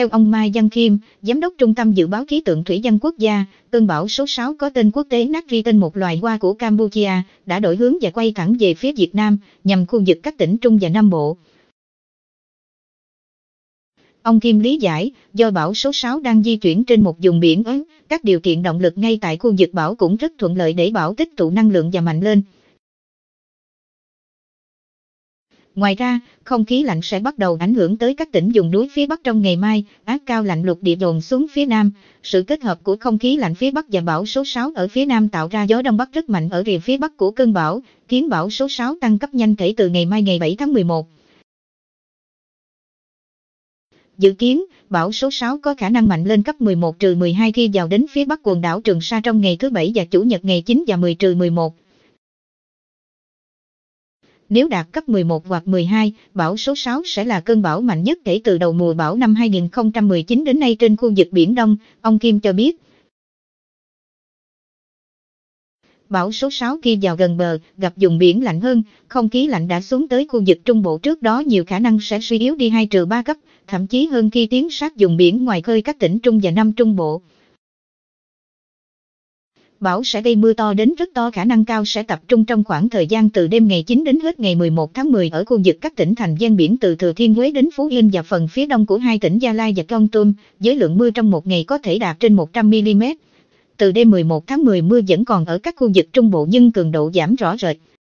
Theo ông Mai Văn Kim, Giám đốc Trung tâm Dự báo Khí tượng Thủy văn Quốc gia, cơn bão số 6 có tên quốc tế Nakri tên một loài hoa của Campuchia, đã đổi hướng và quay thẳng về phía Việt Nam, nhằm khu vực các tỉnh Trung và Nam Bộ. Ông Kim lý giải, do bão số 6 đang di chuyển trên một vùng biển ớn, các điều kiện động lực ngay tại khu vực bão cũng rất thuận lợi để bão tích tụ năng lượng và mạnh lên. Ngoài ra, không khí lạnh sẽ bắt đầu ảnh hưởng tới các tỉnh vùng núi phía Bắc trong ngày mai, áp cao lạnh lục địa dồn xuống phía Nam. Sự kết hợp của không khí lạnh phía Bắc và bão số 6 ở phía Nam tạo ra gió Đông Bắc rất mạnh ở rìa phía Bắc của cơn bão, khiến bão số 6 tăng cấp nhanh kể từ ngày mai ngày 7 tháng 11. Dự kiến, bão số 6 có khả năng mạnh lên cấp 11-12 khi vào đến phía bắc quần đảo Trường Sa trong ngày thứ Bảy và Chủ nhật ngày 9 và 10-11. Nếu đạt cấp 11 hoặc 12, bão số 6 sẽ là cơn bão mạnh nhất kể từ đầu mùa bão năm 2019 đến nay trên khu vực Biển Đông, ông Kim cho biết. Bão số 6 khi vào gần bờ, gặp vùng biển lạnh hơn, không khí lạnh đã xuống tới khu vực Trung Bộ trước đó nhiều khả năng sẽ suy yếu đi 2-3 cấp, thậm chí hơn khi tiến sát vùng biển ngoài khơi các tỉnh Trung và Nam Trung Bộ bão sẽ gây mưa to đến rất to khả năng cao sẽ tập trung trong khoảng thời gian từ đêm ngày 9 đến hết ngày 11 tháng 10 ở khu vực các tỉnh thành gian biển từ Thừa Thiên Huế đến Phú Yên và phần phía đông của hai tỉnh Gia Lai và Con Tum, với lượng mưa trong một ngày có thể đạt trên 100mm. Từ đêm 11 tháng 10 mưa vẫn còn ở các khu vực trung bộ nhưng cường độ giảm rõ rệt,